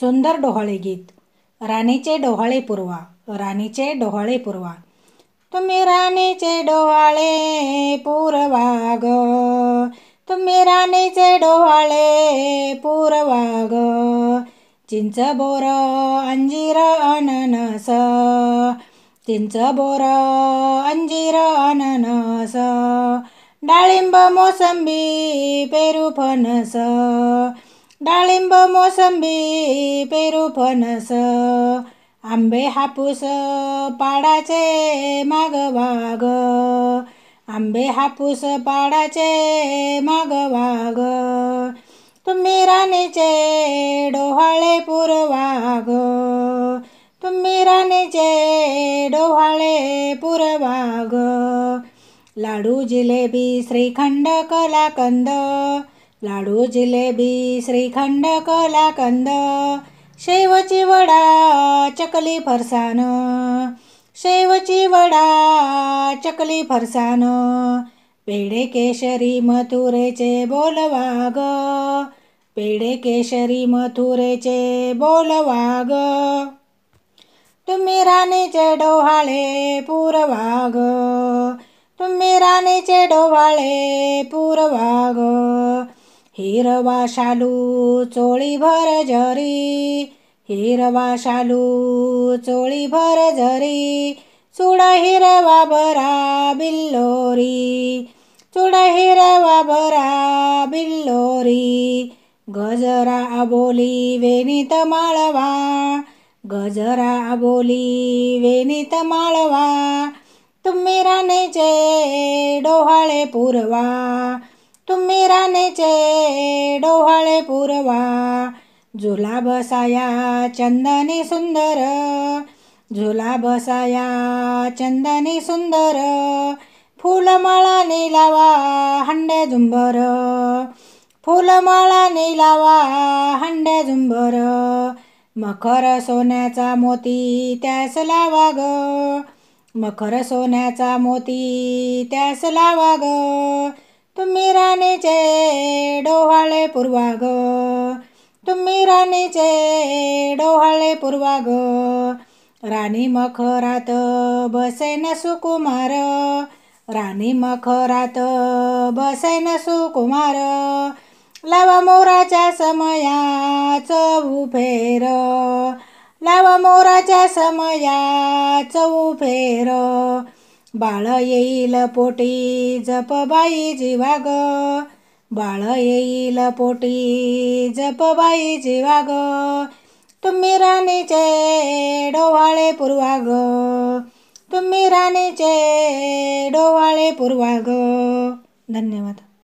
सुंदर डोहाळे गीत राणीचे डोहाळे पुरवा राणीचे डोहाळे पुरवा तुम्ही राणीचे डोहाळे पुरवा ग तुम्ही राणीचे डोहाळे पुरवा ग चिंच बोर अंजीर अननस चिंच बोर अंजीर अननस डाळिंब मोसंबी पेरू फनस डाळिंब मोसंबी पेरू फणस आंबे हापूस पाडाचे माग वाग आंबे हापूस पाडाचे माग वाग तुम्ही राणीचे डोहाळे पुरवाग तुम्ही राणीचे डोहाळे पुरवाग लाडू जिलेबी श्रीखंड कलाकंद लाडू जिलेबी श्रीखंड कलाकंद शेवची वडा चकली फरसान शेवची वडा चकली फरसान पेडे केशरी मथुरेचे बोलवाग पेढे केशरी मथुरेचे बोलवाग तुम्ही राणीचे डोहाळे पूरवाग तुम्ही राणीचे डोहाळे पूरवाग हिरवा शालू चोळी भर जरी हिरवा शालू चोळी भर जरी चुड हिरवा बरा बिल्लोरी चुड हिरवा बरा बिल्लोरी गजरा अबोली वेणीत माळवा गजरा आबोली वेणीत माळवा तुम्ही राणेचे डोहाळे पुरवा तुम्ही रानेचे डोहाळे पुरवा झुला बसाया चंदनी सुंदर झुला बसाया चंदनी सुंदर फुलमाळा निलावा हंड्या झुंबर फुलमाळा निलावा हंड्या झुंबर मखर सोन्याचा मोती त्यास लावा ग मखर सोन्याचा मोती त्यास लावा ग तुम्ही राणीचे डोहाळे पुरवा ग तुम्ही राणीचे डोहाळे पुरवा ग राणी मखरात बसेन सुकुमार राणी मखरात बसेन सुकुमार लावा मोराच्या समयाच उफेर लावा मोराच्या समयाच उफेर बाळ येईल पोटी जप बाई जीवा ग बाळ येईल पोटी जप बाई जीवा ग तुम्ही राणीचे डोवाळे पूर्वा ग तुम्ही राणीचे डोवाळे पूर्वा ग धन्यवाद